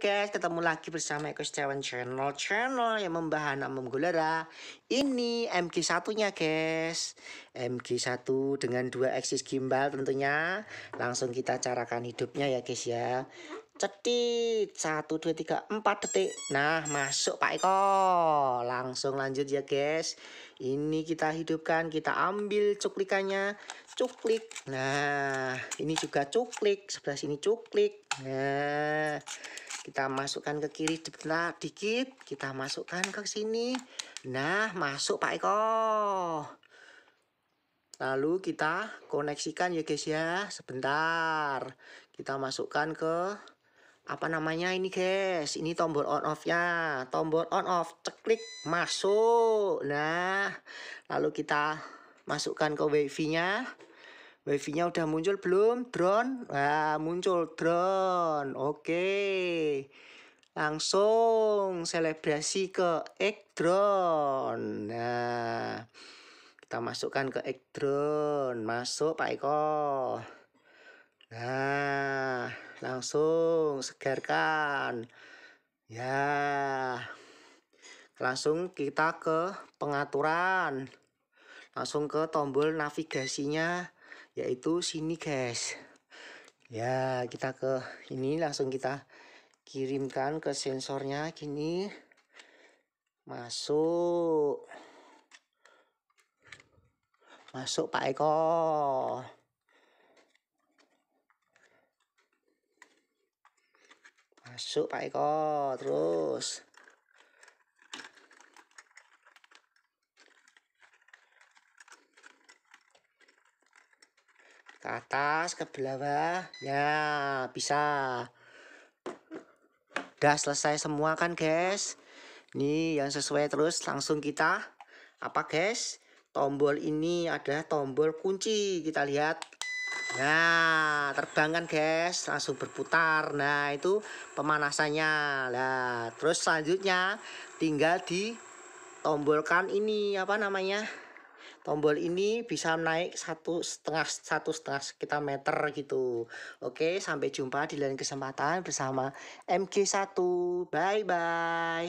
Guys, ketemu lagi bersama Eko Setiawan Channel Channel yang membahana menggelora Ini MG1-nya guys MG1 dengan dua eksis gimbal tentunya Langsung kita carakan hidupnya ya guys ya Cetit 1, 2, 3, 4 detik Nah masuk Pak Eko Langsung lanjut ya guys Ini kita hidupkan Kita ambil cuplikannya Cuklik Nah ini juga cuklik Sebelah sini cuklik Nah kita masukkan ke kiri sebelah dikit kita masukkan ke sini nah masuk Pak Eko lalu kita koneksikan ya guys ya sebentar kita masukkan ke apa namanya ini guys ini tombol on off ya tombol on off ceklik masuk nah lalu kita masukkan ke wifi nya Wifi-nya udah muncul belum? Drone? Nah, muncul drone. Oke. Langsung selebrasi ke egg drone. Nah, kita masukkan ke egg drone. Masuk Pak Eko. Nah, langsung segarkan. Ya. Langsung kita ke pengaturan. Langsung ke tombol navigasinya yaitu sini guys ya kita ke ini langsung kita kirimkan ke sensornya kini masuk masuk Pak Eko masuk Pak Eko terus ke atas ke bawah ya bisa udah selesai semua kan guys ini yang sesuai terus langsung kita apa guys tombol ini adalah tombol kunci kita lihat nah terbang kan guys langsung berputar nah itu pemanasannya lah. terus selanjutnya tinggal di tombolkan ini apa namanya tombol ini bisa naik satu setengah satu setengah sekitar meter gitu oke sampai jumpa di lain kesempatan bersama MG1 bye bye